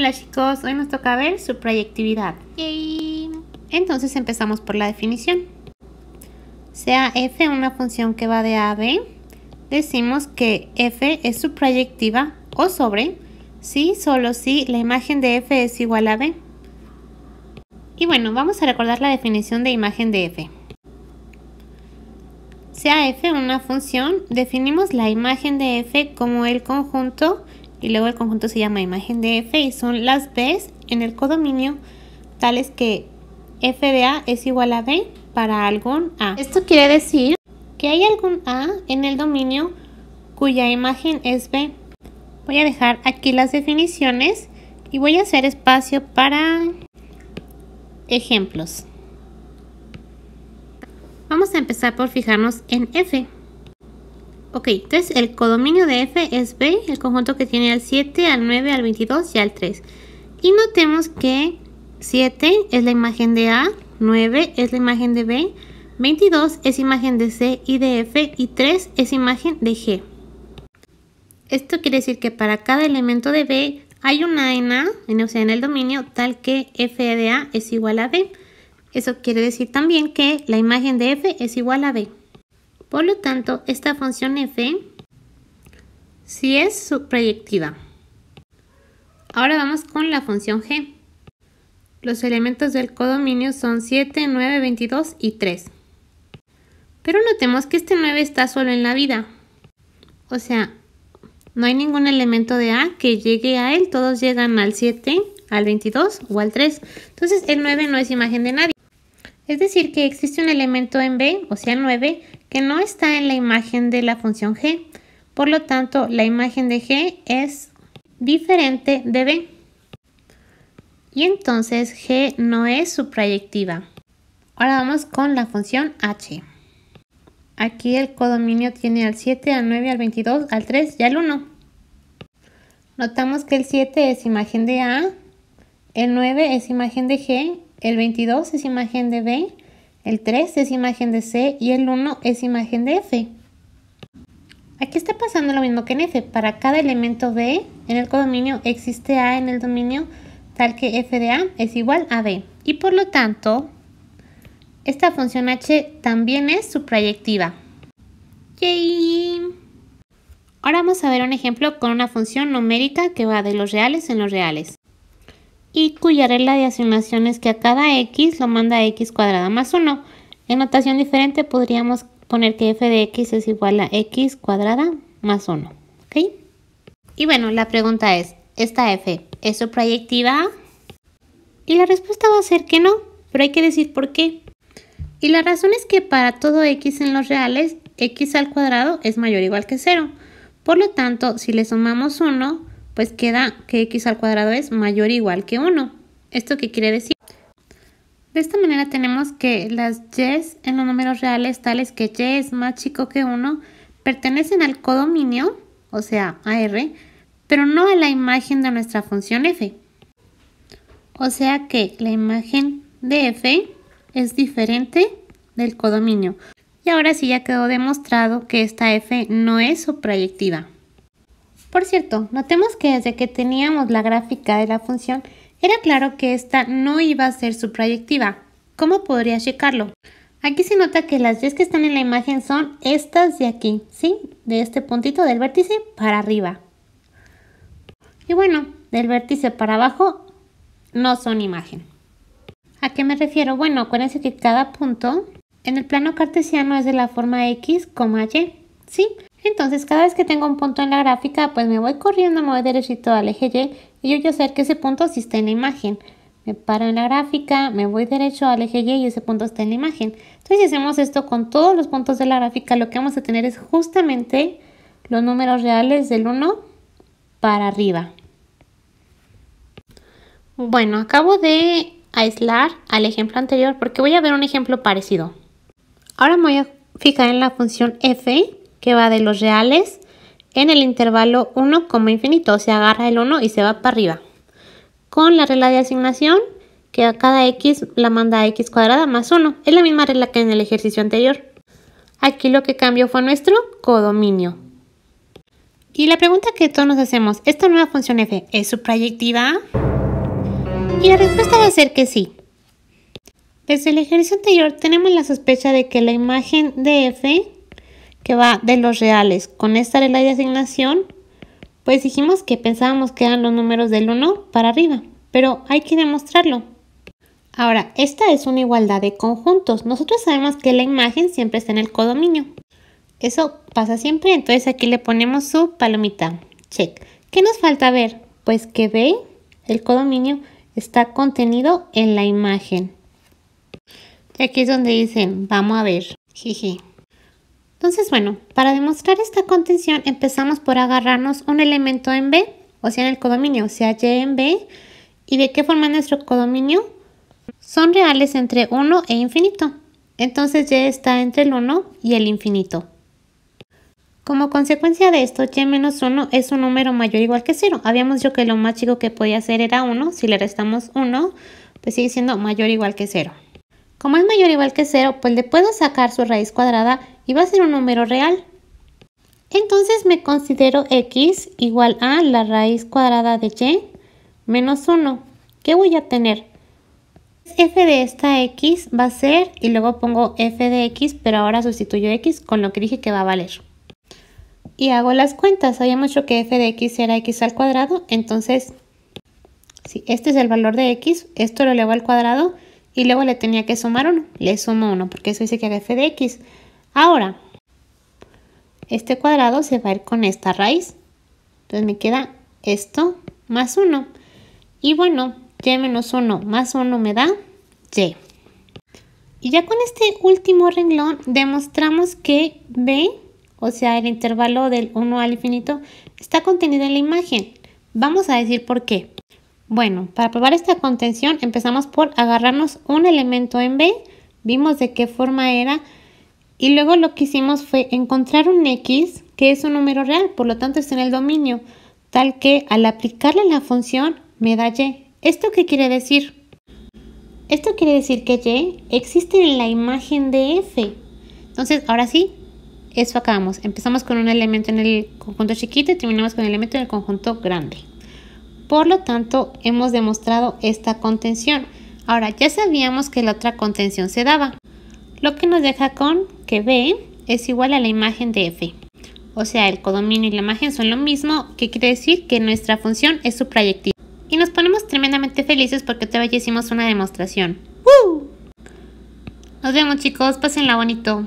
Hola chicos, hoy nos toca ver su proyectividad. Yay. Entonces empezamos por la definición. Sea f una función que va de a a b, decimos que f es su o sobre si, solo si, la imagen de f es igual a b. Y bueno, vamos a recordar la definición de imagen de f. Sea f una función, definimos la imagen de f como el conjunto y luego el conjunto se llama imagen de f y son las b's en el codominio tales que f de a es igual a b para algún a. Esto quiere decir que hay algún a en el dominio cuya imagen es b. Voy a dejar aquí las definiciones y voy a hacer espacio para ejemplos. Vamos a empezar por fijarnos en f. Ok, entonces el codominio de F es B, el conjunto que tiene al 7, al 9, al 22 y al 3. Y notemos que 7 es la imagen de A, 9 es la imagen de B, 22 es imagen de C y de F y 3 es imagen de G. Esto quiere decir que para cada elemento de B hay una en A, en, o sea, en el dominio, tal que F de A es igual a B. Eso quiere decir también que la imagen de F es igual a B. Por lo tanto, esta función f sí es subproyectiva. Ahora vamos con la función g. Los elementos del codominio son 7, 9, 22 y 3. Pero notemos que este 9 está solo en la vida. O sea, no hay ningún elemento de A que llegue a él. Todos llegan al 7, al 22 o al 3. Entonces el 9 no es imagen de nadie. Es decir, que existe un elemento en B, o sea 9, que no está en la imagen de la función g. Por lo tanto, la imagen de g es diferente de b. Y entonces g no es su proyectiva. Ahora vamos con la función h. Aquí el codominio tiene al 7, al 9, al 22, al 3 y al 1. Notamos que el 7 es imagen de A, el 9 es imagen de G, el 22 es imagen de B el 3 es imagen de C y el 1 es imagen de F. Aquí está pasando lo mismo que en F. Para cada elemento B en el codominio existe A en el dominio tal que F de A es igual a B. Y por lo tanto, esta función H también es suprayectiva. ¡Yay! Ahora vamos a ver un ejemplo con una función numérica que va de los reales en los reales y cuya regla de asignación es que a cada x lo manda x cuadrada más 1. En notación diferente podríamos poner que f de x es igual a x cuadrada más 1. Y bueno, la pregunta es, ¿esta f es su proyectiva? Y la respuesta va a ser que no, pero hay que decir por qué. Y la razón es que para todo x en los reales, x al cuadrado es mayor o igual que 0. Por lo tanto, si le sumamos 1, pues queda que x al cuadrado es mayor o igual que 1. ¿Esto qué quiere decir? De esta manera tenemos que las y en los números reales tales que y es más chico que 1 pertenecen al codominio, o sea, a R, pero no a la imagen de nuestra función f. O sea que la imagen de f es diferente del codominio. Y ahora sí ya quedó demostrado que esta f no es subtrayectiva. Por cierto, notemos que desde que teníamos la gráfica de la función, era claro que esta no iba a ser su proyectiva. ¿Cómo podría checarlo? Aquí se nota que las 10 que están en la imagen son estas de aquí, ¿sí? De este puntito del vértice para arriba. Y bueno, del vértice para abajo no son imagen. ¿A qué me refiero? Bueno, acuérdense que cada punto en el plano cartesiano es de la forma X, Y, ¿sí? Entonces cada vez que tengo un punto en la gráfica, pues me voy corriendo, me voy derechito al eje Y y yo ya sé que ese punto sí está en la imagen. Me paro en la gráfica, me voy derecho al eje Y y ese punto está en la imagen. Entonces si hacemos esto con todos los puntos de la gráfica, lo que vamos a tener es justamente los números reales del 1 para arriba. Bueno, acabo de aislar al ejemplo anterior porque voy a ver un ejemplo parecido. Ahora me voy a fijar en la función f que va de los reales en el intervalo 1, como infinito. Se agarra el 1 y se va para arriba. Con la regla de asignación, que a cada x la manda a x cuadrada más 1. Es la misma regla que en el ejercicio anterior. Aquí lo que cambió fue nuestro codominio. Y la pregunta que todos nos hacemos, ¿esta nueva función f es proyectiva? Y la respuesta va a ser que sí. Desde el ejercicio anterior tenemos la sospecha de que la imagen de f que va de los reales con esta ley de asignación, pues dijimos que pensábamos que eran los números del 1 para arriba, pero hay que demostrarlo. Ahora, esta es una igualdad de conjuntos. Nosotros sabemos que la imagen siempre está en el codominio. Eso pasa siempre, entonces aquí le ponemos su palomita. Check. ¿Qué nos falta ver? Pues que ve, el codominio, está contenido en la imagen. Y aquí es donde dicen, vamos a ver. Jeje. Entonces, bueno, para demostrar esta contención empezamos por agarrarnos un elemento en B, o sea, en el codominio, o sea, Y en B. ¿Y de qué forma nuestro codominio? Son reales entre 1 e infinito. Entonces Y está entre el 1 y el infinito. Como consecuencia de esto, y menos 1 es un número mayor o igual que 0. Habíamos dicho que lo más chico que podía ser era 1. Si le restamos 1, pues sigue siendo mayor o igual que 0. Como es mayor o igual que 0, pues le puedo sacar su raíz cuadrada y va a ser un número real. Entonces me considero x igual a la raíz cuadrada de y menos 1. ¿Qué voy a tener? f de esta x va a ser, y luego pongo f de x, pero ahora sustituyo x con lo que dije que va a valer. Y hago las cuentas, habíamos hecho que f de x era x al cuadrado, entonces si este es el valor de x, esto lo elevo al cuadrado y luego le tenía que sumar 1. Le sumo 1 porque eso dice que haga f de x. Ahora, este cuadrado se va a ir con esta raíz. Entonces me queda esto más 1. Y bueno, y menos 1 más 1 me da y. Y ya con este último renglón demostramos que b, o sea el intervalo del 1 al infinito, está contenido en la imagen. Vamos a decir por qué. Bueno, para probar esta contención empezamos por agarrarnos un elemento en B, vimos de qué forma era y luego lo que hicimos fue encontrar un X que es un número real, por lo tanto está en el dominio, tal que al aplicarle la función me da Y. ¿Esto qué quiere decir? Esto quiere decir que Y existe en la imagen de F. Entonces, ahora sí, eso acabamos. Empezamos con un elemento en el conjunto chiquito y terminamos con el elemento en el conjunto grande. Por lo tanto, hemos demostrado esta contención. Ahora, ya sabíamos que la otra contención se daba, lo que nos deja con que B es igual a la imagen de F. O sea, el codominio y la imagen son lo mismo, que quiere decir que nuestra función es su proyectil. Y nos ponemos tremendamente felices porque todavía hicimos una demostración. ¡Woo! Nos vemos chicos, pásenla bonito.